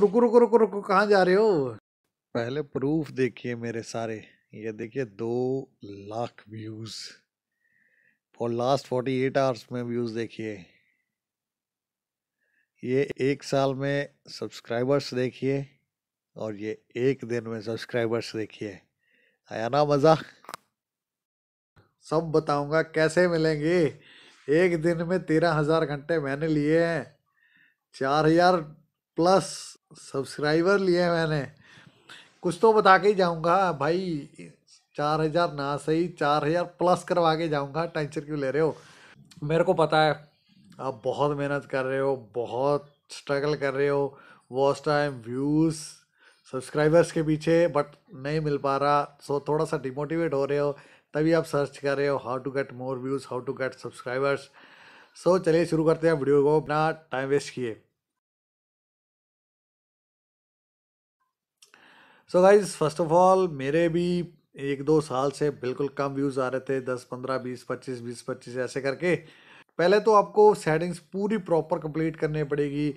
रुको रुको रुको रुको कहाँ जा रहे हो पहले प्रूफ देखिए मेरे सारे ये देखिए दो lakh views for last forty eight hours में व्यूज़ देखिए ये एक साल में सब्सक्राइबर्स देखिए और ये एक दिन में सब्सक्राइबर्स देखिए आया ना मज़ा सब बताऊंगा कैसे मिलेंगे एक दिन में तेरह हज़ार घंटे मैंने लिए हैं चार हज़ार प्लस सब्सक्राइबर लिए मैंने कुछ तो बता के ही जाऊँगा भाई चार हज़ार ना सही चार हज़ार प्लस करवा के जाऊँगा टेंशन क्यों ले रहे हो मेरे को पता है आप बहुत मेहनत कर रहे हो बहुत स्ट्रगल कर रहे हो वॉस टाइम व्यूज़ सब्सक्राइबर्स के पीछे बट नहीं मिल पा रहा सो थोड़ा सा डिमोटिवेट हो रहे हो तभी आप सर्च कर रहे हो how to get more views how to get subscribers so चलिए शुरू करते हैं वीडियो को अपना टाइम वेस्ट किए so guys first of all मेरे भी एक दो साल से बिल्कुल कम व्यूज़ आ रहे थे दस पंद्रह बीस पच्चीस बीस पच्चीस ऐसे करके पहले तो आपको सेटिंग्स पूरी प्रॉपर कंप्लीट करनी पड़ेगी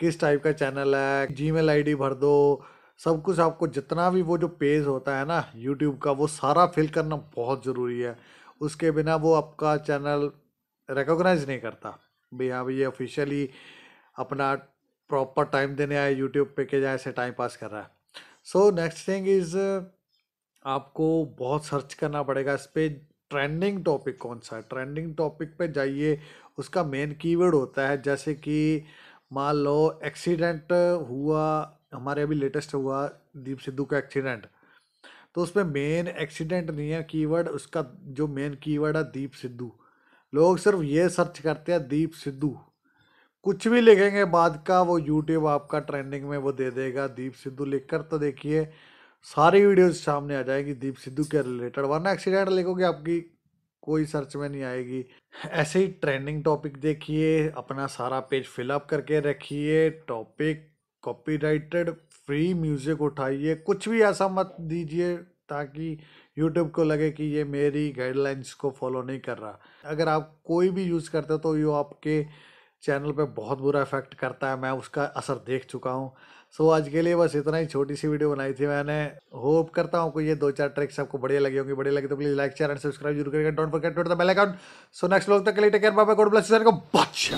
किस टाइप का चैनल है जी मेल भर दो सब कुछ आपको जितना भी वो जो पेज होता है ना यूट्यूब का वो सारा फिल करना बहुत ज़रूरी है उसके बिना वो आपका चैनल रिकोगनाइज नहीं करता भाई हाँ भाई ऑफिशियली अपना प्रॉपर टाइम देने आए यूट्यूब पे के जाए ऐसे टाइम पास कर रहा है सो नेक्स्ट थिंग इज़ आपको बहुत सर्च करना पड़ेगा इस पर ट्रेंडिंग टॉपिक कौन सा है ट्रेंडिंग टॉपिक पे जाइए उसका मेन कीवर्ड होता है जैसे कि मान लो एक्सीडेंट हुआ हमारे अभी लेटेस्ट हुआ दीप सिद्धू का एक्सीडेंट तो उसमें मेन एक्सीडेंट नहीं है कीवर्ड उसका जो मेन कीवर्ड है दीप सिद्धू लोग सिर्फ ये सर्च करते हैं दीप सिद्धू कुछ भी लिखेंगे बाद का वो यूट्यूब आपका ट्रेंडिंग में वो दे देगा दीप सिद्धू लिखकर तो देखिए सारी वीडियोज सामने आ जाएगी दीप सिद्धू के रिलेटेड वरना एक्सीडेंट लिखोगे आपकी कोई सर्च में नहीं आएगी ऐसे ही ट्रेंडिंग टॉपिक देखिए अपना सारा पेज फिलअप करके रखिए टॉपिक कॉपीराइटेड फ्री म्यूज़िक उठाइए कुछ भी ऐसा मत दीजिए ताकि YouTube को लगे कि ये मेरी गाइडलाइंस को फॉलो नहीं कर रहा अगर आप कोई भी यूज़ करते हो तो ये आपके चैनल पे बहुत बुरा इफेक्ट करता है मैं उसका असर देख चुका हूँ सो so, आज के लिए बस इतना ही छोटी सी वीडियो बनाई थी मैंने होप करता हूँ कि ये दो चार ट्रिक्स आपको बढ़िया लगी होंगे बढ़िया लगी तो please like share and subscribe जरूर करेगा don't forget to the bell icon so next लोग तक के लिए take care bye bye God bless को बच्चा